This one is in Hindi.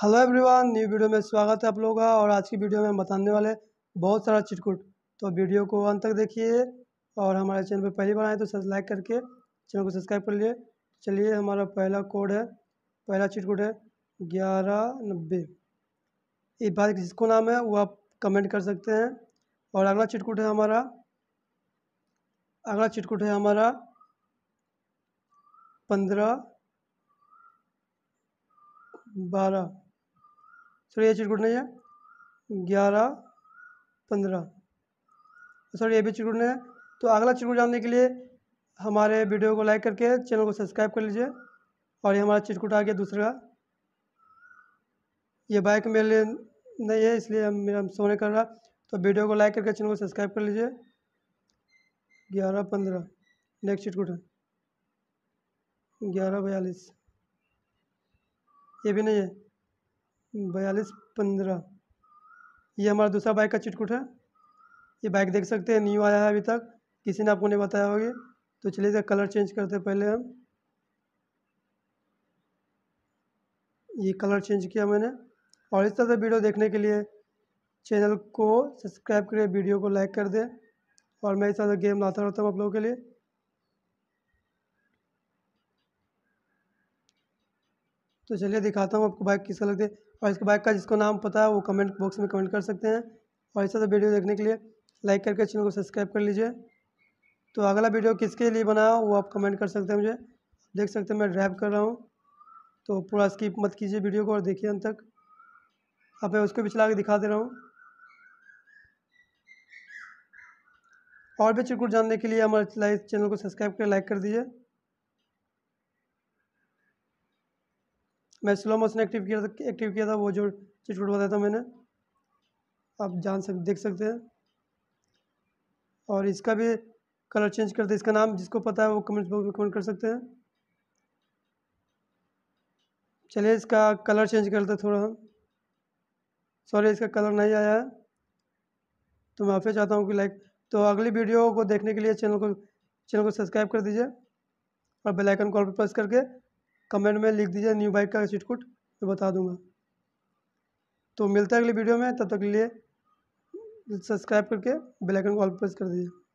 हेलो एवरीवन न्यू वीडियो में स्वागत है आप लोगों का और आज की वीडियो में हम बताने वाले बहुत सारा चिटकुट तो वीडियो को अंत तक देखिए और हमारे चैनल पर पहली बार आए तो लाइक करके चैनल को सब्सक्राइब कर लिए चलिए हमारा पहला कोड है पहला चिटकुट है ग्यारह नब्बे इस बात जिसको नाम है वो आप कमेंट कर सकते हैं और अगला चिटकुट है हमारा अगला चिटकुट है हमारा पंद्रह बारह सॉरी ये चीज़ नहीं है ग्यारह पंद्रह सर ये भी चिटकुटने है तो अगला चिटकुट जानने के लिए हमारे वीडियो को लाइक करके चैनल को सब्सक्राइब कर लीजिए और ये हमारा चिटकुट आ गया दूसरा ये बाइक मेरे नहीं है इसलिए हम मेरा सोने कर रहा तो वीडियो को लाइक करके चैनल को सब्सक्राइब कर लीजिए ग्यारह पंद्रह नेक्स्ट चिटकुट है ग्यारह बयालीस ये भी नहीं है बयालीस पंद्रह ये हमारा दूसरा बाइक का चिटकुट है ये बाइक देख सकते हैं न्यू आया है अभी तक किसी ने आपको नहीं बताया होगी तो चलिए इसका कलर चेंज करते हैं पहले हम ये कलर चेंज किया मैंने और इस तरह से वीडियो देखने के लिए चैनल को सब्सक्राइब करें वीडियो को लाइक कर दें और मैं इस तरह गेम लाता रहता हूँ आप लोगों के लिए तो चलिए दिखाता हूँ आपको बाइक किसका लगती है और इसके बाइक का जिसको नाम पता है वो कमेंट बॉक्स में कमेंट कर सकते हैं और ऐसा वीडियो देखने के लिए लाइक करके चैनल को सब्सक्राइब कर लीजिए तो अगला वीडियो किसके लिए बनाया वो आप कमेंट कर सकते हैं मुझे देख सकते हैं मैं ड्राइव कर रहा हूँ तो पूरा स्किप मत कीजिए वीडियो को और देखिए अंत तक अब मैं उसको भी चला के दिखा दे रहा हूँ और भी चिरकुट जानने के लिए हमारे चैनल को सब्सक्राइब कर लाइक कर दीजिए मैं स्लो मोशन एक्टिव किया था एक्टिव किया था वो जो चीज़ बताया था मैंने आप जान सक देख सकते हैं और इसका भी कलर चेंज करते इसका नाम जिसको पता है वो कमेंट बॉक्स में कमेंट कर सकते हैं चलिए इसका कलर चेंज करते थोड़ा हम सॉरी इसका कलर नहीं आया है तो मैं आपसे चाहता हूँ कि लाइक तो अगली वीडियो को देखने के लिए चैनल को चैनल को सब्सक्राइब कर दीजिए और बेल आइकन कॉल पर प्रेस करके कमेंट में लिख दीजिए न्यू बाइक का सीट कोड मैं बता दूंगा तो मिलता है अगली वीडियो में तब तक के लिए सब्सक्राइब करके बेल आइकन को ऑल प्रेस कर दीजिए